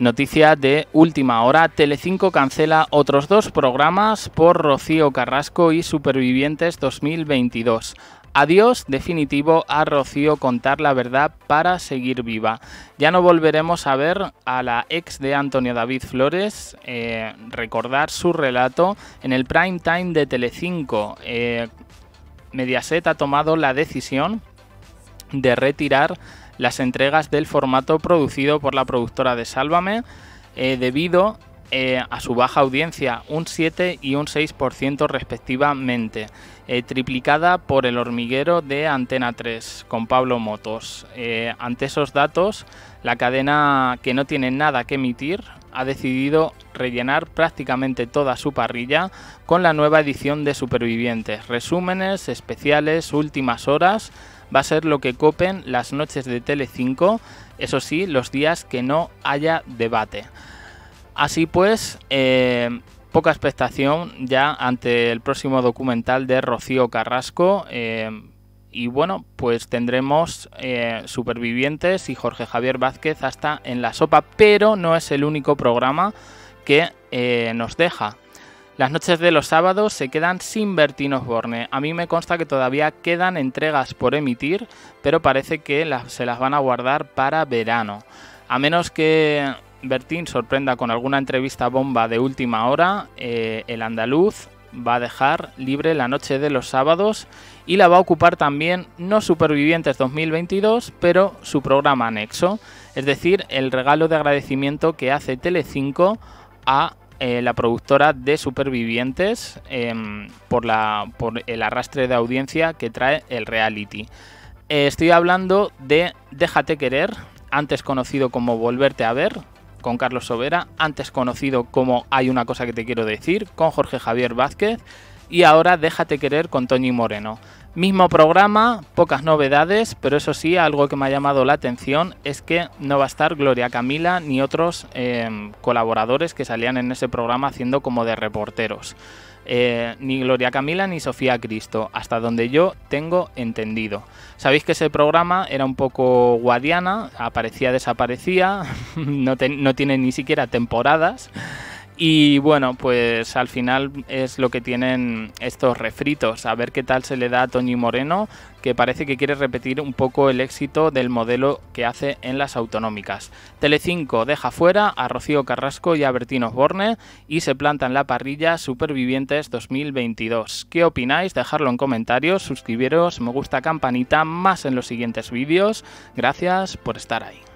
Noticia de última hora, Telecinco cancela otros dos programas por Rocío Carrasco y Supervivientes 2022. Adiós definitivo a Rocío contar la verdad para seguir viva. Ya no volveremos a ver a la ex de Antonio David Flores eh, recordar su relato en el prime time de Telecinco. Eh, Mediaset ha tomado la decisión de retirar las entregas del formato producido por la productora de Sálvame, eh, debido eh, a su baja audiencia, un 7 y un 6% respectivamente, eh, triplicada por el hormiguero de Antena 3 con Pablo Motos. Eh, ante esos datos, la cadena que no tiene nada que emitir ha decidido rellenar prácticamente toda su parrilla con la nueva edición de Supervivientes, resúmenes, especiales, últimas horas, va a ser lo que copen las noches de Tele5, eso sí, los días que no haya debate. Así pues, eh, poca expectación ya ante el próximo documental de Rocío Carrasco. Eh, y bueno, pues tendremos eh, Supervivientes y Jorge Javier Vázquez hasta en la sopa, pero no es el único programa que nos deja. Las noches de los sábados se quedan sin Bertín Osborne. A mí me consta que todavía quedan entregas por emitir, pero parece que se las van a guardar para verano. A menos que Bertín sorprenda con alguna entrevista bomba de última hora, eh, el andaluz va a dejar libre la noche de los sábados y la va a ocupar también no Supervivientes 2022, pero su programa anexo, es decir, el regalo de agradecimiento que hace Telecinco a eh, la productora de Supervivientes em, por, la, por el arrastre de audiencia que trae el reality. Eh, estoy hablando de Déjate querer, antes conocido como Volverte a ver, con Carlos Sobera, antes conocido como Hay una cosa que te quiero decir, con Jorge Javier Vázquez y ahora Déjate querer con Toñi Moreno. Mismo programa, pocas novedades, pero eso sí, algo que me ha llamado la atención es que no va a estar Gloria Camila ni otros eh, colaboradores que salían en ese programa haciendo como de reporteros. Eh, ni Gloria Camila ni Sofía Cristo, hasta donde yo tengo entendido. Sabéis que ese programa era un poco guadiana, aparecía, desaparecía, no, no tiene ni siquiera temporadas. Y bueno, pues al final es lo que tienen estos refritos. A ver qué tal se le da a Toñi Moreno, que parece que quiere repetir un poco el éxito del modelo que hace en las autonómicas. Telecinco deja fuera a Rocío Carrasco y a Bertino Borne y se plantan la parrilla Supervivientes 2022. ¿Qué opináis? Dejadlo en comentarios, suscribiros, me gusta campanita, más en los siguientes vídeos. Gracias por estar ahí.